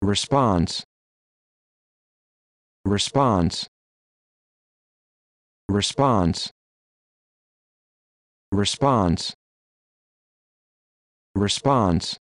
response response response response response